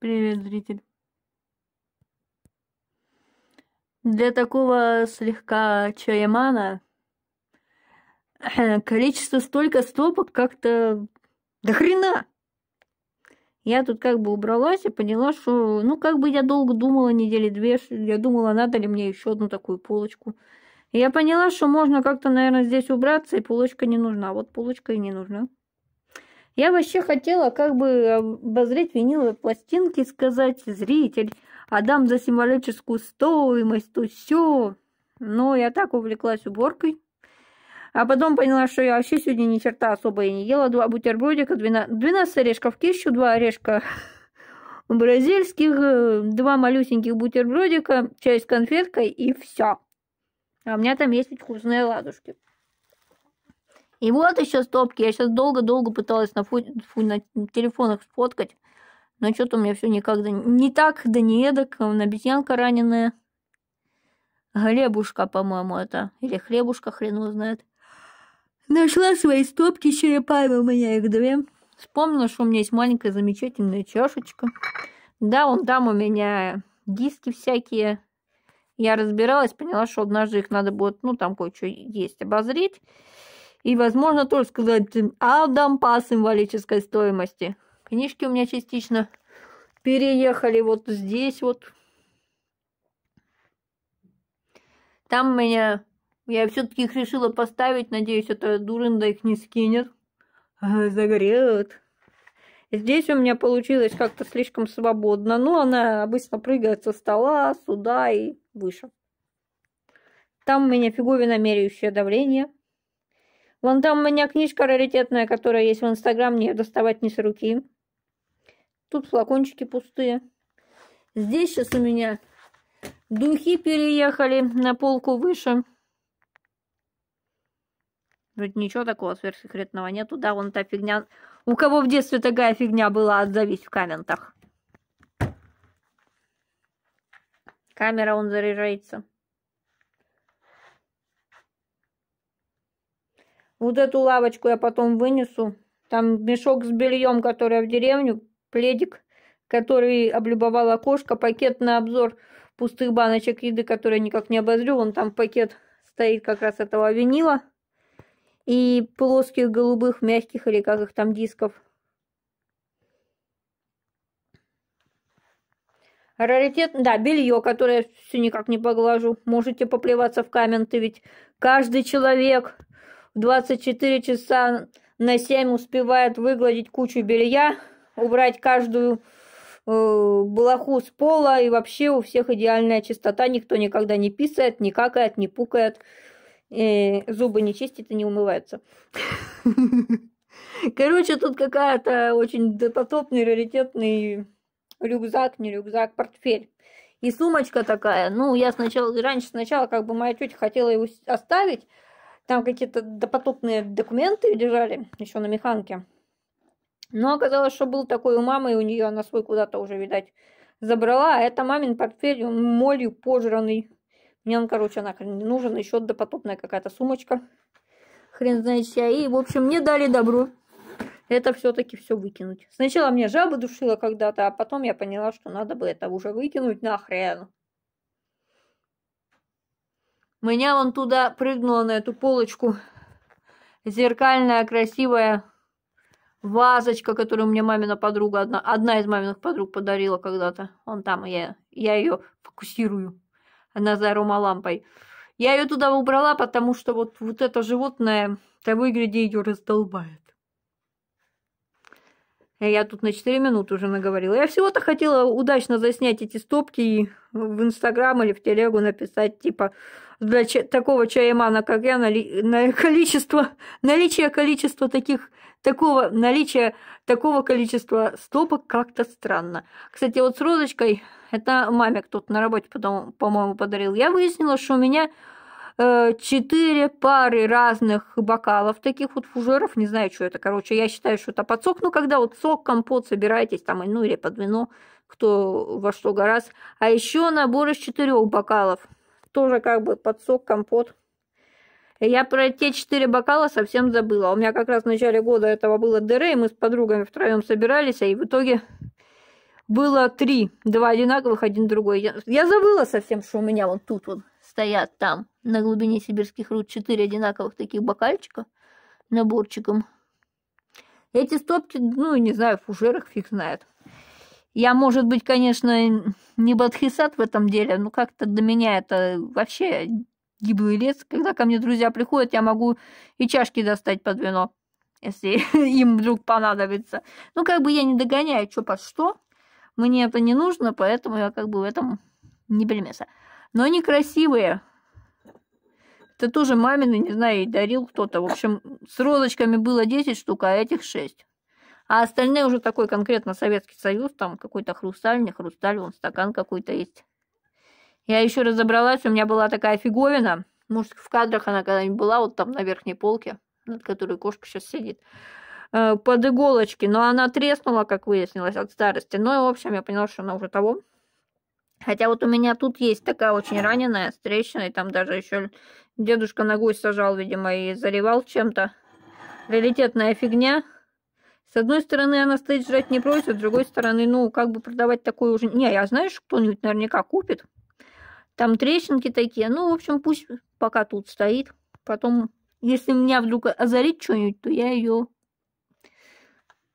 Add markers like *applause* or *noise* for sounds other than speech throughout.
Привет, зритель. Для такого слегка чаемана *clears throat* количество столько стопок как-то до хрена. Я тут как бы убралась и поняла, что, ну, как бы я долго думала, недели две, я думала, надо ли мне еще одну такую полочку. И я поняла, что можно как-то, наверное, здесь убраться, и полочка не нужна. Вот полочка и не нужна. Я вообще хотела как бы обозреть виниловые пластинки сказать, зритель, отдам за символическую стоимость, то все. Но я так увлеклась уборкой. А потом поняла, что я вообще сегодня ни черта особо и не ела. Два бутербродика, 12, 12 орешков кищу, два орешка *laughs* бразильских, э, два малюсеньких бутербродика, чай с конфеткой и все. А у меня там есть вкусные ладушки. И вот еще стопки. Я сейчас долго-долго пыталась на, фу... Фу... на телефонах сфоткать. Но что-то у меня все никак... Не так, да не эдак. Он обезьянка раненая. Глебушка, по-моему, это. Или хлебушка, хрен его знает. Нашла свои стопки черепами, у меня их две. Вспомнила, что у меня есть маленькая замечательная чашечка. Да, вон там у меня диски всякие. Я разбиралась, поняла, что однажды их надо будет, ну, там кое-что есть, обозреть и возможно тоже сказать «Адам» по символической стоимости. Книжки у меня частично переехали вот здесь вот. Там меня... Я все-таки их решила поставить. Надеюсь, это дурында их не скинет. Загорет. Здесь у меня получилось как-то слишком свободно. Но ну, она обычно прыгает со стола, сюда и выше. Там у меня фиговина меряющее давление – Вон там у меня книжка раритетная, которая есть в Инстаграм, мне ее доставать не с руки. Тут флакончики пустые. Здесь сейчас у меня духи переехали на полку выше. Вроде ничего такого сверхсекретного нету. Да, вон та фигня. У кого в детстве такая фигня была, отзовись в комментах. Камера, он заряжается. Вот эту лавочку я потом вынесу. Там мешок с бельем, который в деревню, пледик, который облюбовала кошка, пакет на обзор пустых баночек еды, которые никак не обозрю. Вон там пакет стоит как раз этого винила и плоских голубых мягких или как их там дисков. Раритет, да, белье, которое все никак не поглажу. Можете поплеваться в комменты, ведь каждый человек в 24 часа на 7 успевает выгладить кучу белья, убрать каждую э, балаху с пола, и вообще у всех идеальная чистота, никто никогда не писает, не какает, не пукает, э, зубы не чистит и не умывается. *laughs* Короче, тут какая-то очень допотопный, раритетный рюкзак, не рюкзак, портфель. И сумочка такая. Ну, я сначала, раньше сначала, как бы моя тетя хотела его оставить, там какие-то допотопные документы держали еще на механке. Но оказалось, что был такой у мамы, и у нее она свой куда-то уже, видать, забрала. А это мамин портфель, он молью пожранный. Мне он, короче, нахрен не нужен. Еще допотопная какая-то сумочка. Хрен знает чья. И, в общем, мне дали добро это все-таки все выкинуть. Сначала мне жаба душила когда-то, а потом я поняла, что надо бы это уже выкинуть нахрен. Меня вон туда прыгнула на эту полочку. Зеркальная, красивая вазочка, которую мне мамина подруга, одна, одна из маминых подруг подарила когда-то. Он там, я, я ее фокусирую. Она за аромалампой. Я ее туда убрала, потому что вот, вот это животное того и гляди ее раздолбает. Я тут на 4 минуты уже наговорила. Я всего-то хотела удачно заснять эти стопки и в Инстаграм или в Телегу написать, типа, для такого чаемана, как я, нали количество, *laughs* наличие количества таких такого наличия такого количества стопок как-то странно. Кстати, вот с розочкой, это маме кто-то на работе потом, по-моему, подарил, я выяснила, что у меня э, четыре пары разных бокалов таких вот фужеров, не знаю, что это, короче, я считаю, что это под сок, ну, когда вот сок, компот собираетесь, там, ну, или под вино, кто во что гораздо, а еще набор из четырех бокалов – тоже как бы под сок, компот. Я про те четыре бокала совсем забыла. У меня как раз в начале года этого было дыре, и мы с подругами втроем собирались, а и в итоге было три. Два одинаковых, один другой. Я, забыла совсем, что у меня вот тут вот стоят там, на глубине сибирских руд, четыре одинаковых таких бокальчика наборчиком. Эти стопки, ну, не знаю, в фужерах фиг знает. Я, может быть, конечно, не бодхисат в этом деле, но как-то для меня это вообще гиблый лес. Когда ко мне друзья приходят, я могу и чашки достать под вино, если *laughs* им вдруг понадобится. Ну, как бы я не догоняю, что под что. Мне это не нужно, поэтому я как бы в этом не бельмеса. Но они красивые. Это тоже мамины, не знаю, ей дарил кто-то. В общем, с розочками было 10 штук, а этих 6. А остальные уже такой конкретно Советский Союз, там какой-то хрустальный хрусталь, вон стакан какой-то есть. Я еще разобралась, у меня была такая фиговина, может, в кадрах она когда-нибудь была, вот там на верхней полке, над которой кошка сейчас сидит, э, под иголочки, но она треснула, как выяснилось, от старости. Ну и, в общем, я поняла, что она уже того. Хотя вот у меня тут есть такая очень раненая, с трещиной, там даже еще дедушка ногой сажал, видимо, и заливал чем-то. Реалитетная фигня – с одной стороны, она стоит жрать не просит, с другой стороны, ну, как бы продавать такое уже... Не, я знаешь, кто-нибудь наверняка купит. Там трещинки такие. Ну, в общем, пусть пока тут стоит. Потом, если меня вдруг озарит что-нибудь, то я ее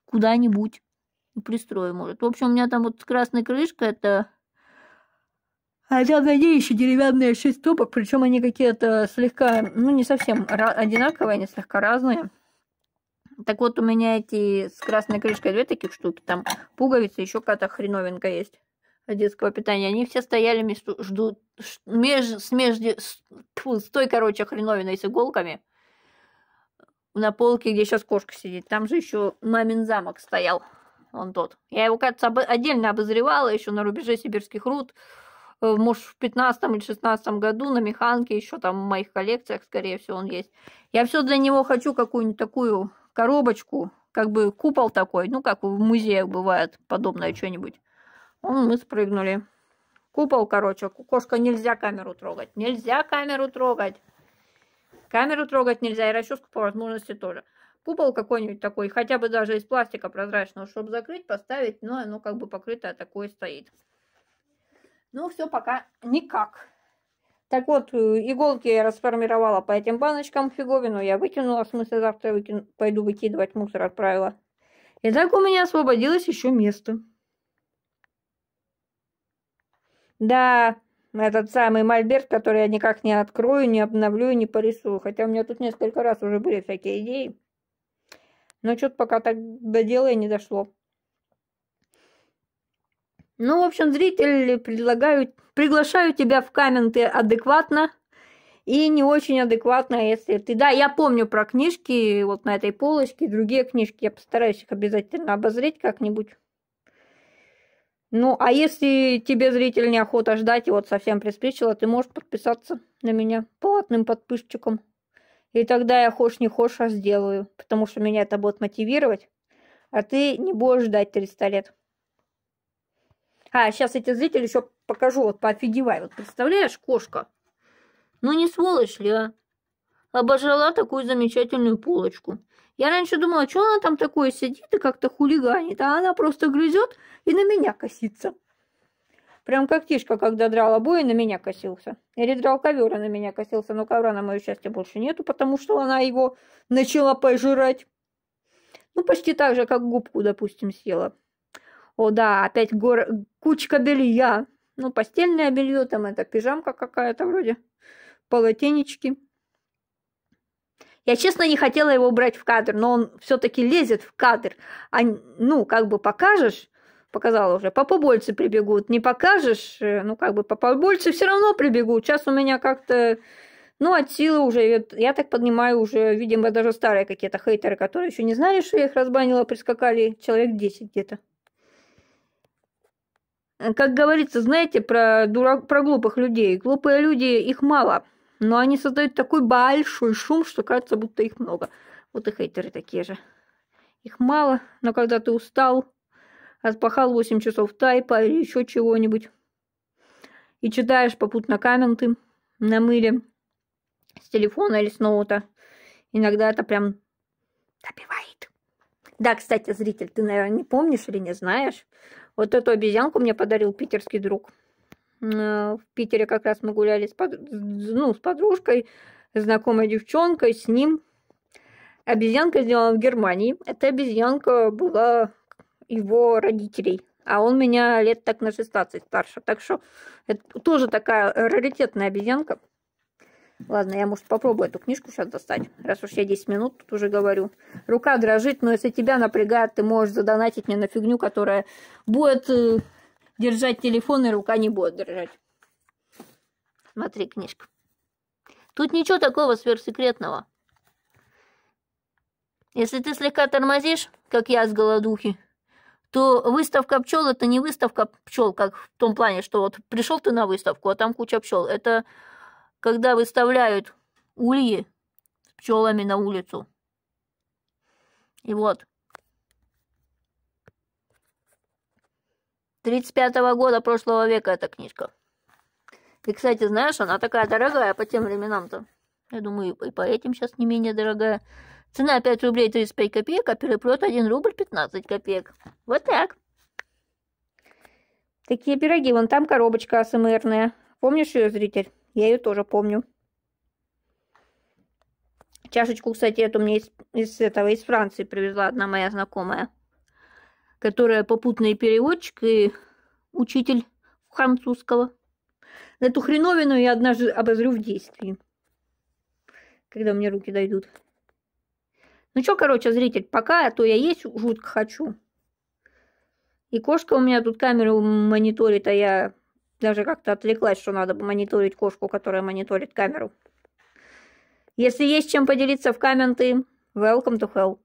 куда-нибудь пристрою, может. В общем, у меня там вот красная крышка, это... А там на ней еще деревянные шесть топок, причем они какие-то слегка, ну, не совсем одинаковые, они слегка разные. Так вот, у меня эти с красной крышкой две таких штуки, там пуговица еще какая-то хреновинка есть от детского питания. Они все стояли между, ждут, меж, с, между с, тьфу, с той, короче, хреновиной с иголками на полке, где сейчас кошка сидит. Там же еще мамин замок стоял, он тот. Я его, кажется, об... отдельно обозревала еще на рубеже сибирских руд, э, может, в 15 или 16 году на Механке, еще там в моих коллекциях, скорее всего, он есть. Я все для него хочу какую-нибудь такую коробочку, как бы купол такой, ну, как в музеях бывает подобное что-нибудь. Он мы спрыгнули. Купол, короче, кошка, нельзя камеру трогать. Нельзя камеру трогать. Камеру трогать нельзя, и расческу по возможности тоже. Купол какой-нибудь такой, хотя бы даже из пластика прозрачного, чтобы закрыть, поставить, но оно как бы покрытое такое стоит. Ну, все пока никак. Так вот, э, иголки я расформировала по этим баночкам фиговину. Я выкинула, в смысле завтра выкину, пойду выкидывать мусор, отправила. И так у меня освободилось еще место. Да, этот самый мольберт, который я никак не открою, не обновлю, не порисую. Хотя у меня тут несколько раз уже были всякие идеи. Но что-то пока так до дела и не дошло. Ну, в общем, зрители предлагают, приглашаю тебя в комменты адекватно и не очень адекватно, если ты... Да, я помню про книжки вот на этой полочке, другие книжки, я постараюсь их обязательно обозреть как-нибудь. Ну, а если тебе, зритель, неохота ждать и вот совсем приспичило, ты можешь подписаться на меня платным подписчиком. И тогда я хошь не хошь, а сделаю, потому что меня это будет мотивировать, а ты не будешь ждать 300 лет. А, сейчас эти зрители еще покажу, вот поофигевай. Вот представляешь, кошка? Ну не сволочь ли, а? обожала такую замечательную полочку. Я раньше думала, что она там такое сидит и как-то хулиганит, а она просто грызет и на меня косится. Прям как тишка, когда драл обои, на меня косился. Или драл ковер, и на меня косился, но ковра, на мое счастье, больше нету, потому что она его начала пожирать. Ну, почти так же, как губку, допустим, съела. О да, опять гор... кучка белья. Ну, постельное белье, там это пижамка какая-то вроде, полотенечки. Я, честно, не хотела его брать в кадр, но он все-таки лезет в кадр. А, ну, как бы покажешь, показала уже, По попобольцы прибегут. Не покажешь, э, ну, как бы по попобольцы все равно прибегут. Сейчас у меня как-то, ну, от силы уже, я так поднимаю уже, видимо, даже старые какие-то хейтеры, которые еще не знали, что я их разбанила, прискакали человек 10 где-то. Э, как говорится, знаете, про, дурак, про глупых людей. Глупые люди, их мало, но они создают такой большой шум, что кажется, будто их много. Вот и хейтеры такие же. Их мало, но когда ты устал, распахал 8 часов тайпа или еще чего-нибудь, и читаешь попутно комменты на мыле с телефона или с ноута, иногда это прям добивает. Да, кстати, зритель, ты, наверное, не помнишь или не знаешь, вот эту обезьянку мне подарил питерский друг. Э, в Питере как раз мы гуляли с, под... ну, с подружкой, знакомой девчонкой, с ним. Обезьянка сделана в Германии. Эта обезьянка была его родителей. А он меня лет так на 16 старше. Так что это тоже такая раритетная обезьянка. Ладно, я, может, попробую эту книжку сейчас достать, раз уж я 10 минут тут уже говорю. Рука дрожит, но если тебя напрягает, ты можешь задонатить мне на фигню, которая будет э, держать телефон, и рука не будет держать. Смотри, книжка. Тут ничего такого сверхсекретного. Если ты слегка тормозишь, как я с голодухи, то выставка пчел это не выставка пчел, как в том плане, что вот пришел ты на выставку, а там куча пчел. Это когда выставляют ульи с пчелами на улицу. И вот. 35 -го года прошлого века эта книжка. И, кстати, знаешь, она такая дорогая по тем временам-то. Я думаю, и по этим сейчас не менее дорогая. Цена 5 рублей 35 копеек, а переплет 1 рубль 15 копеек. Вот так. Такие пироги. Вон там коробочка АСМРная. Помнишь ее, зритель? Я ее тоже помню. Чашечку, кстати, эту мне из, из этого, из Франции привезла одна моя знакомая, которая попутный переводчик и учитель французского. Эту хреновину я однажды обозрю в действии, когда мне руки дойдут. Ну что, короче, зритель, пока, а то я есть жутко хочу. И кошка у меня тут камеру мониторит, а я даже как-то отвлеклась, что надо мониторить кошку, которая мониторит камеру. Если есть чем поделиться в комменты, welcome to hell.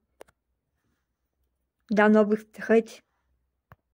До новых встреч!